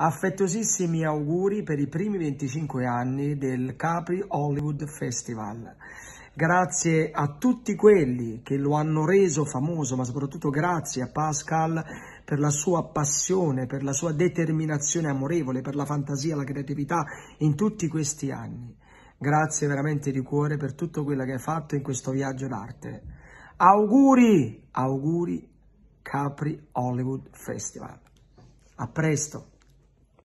Affettuosissimi auguri per i primi 25 anni del Capri Hollywood Festival. Grazie a tutti quelli che lo hanno reso famoso, ma soprattutto grazie a Pascal per la sua passione, per la sua determinazione amorevole, per la fantasia, la creatività in tutti questi anni. Grazie veramente di cuore per tutto quello che hai fatto in questo viaggio d'arte. Auguri, auguri Capri Hollywood Festival. A presto!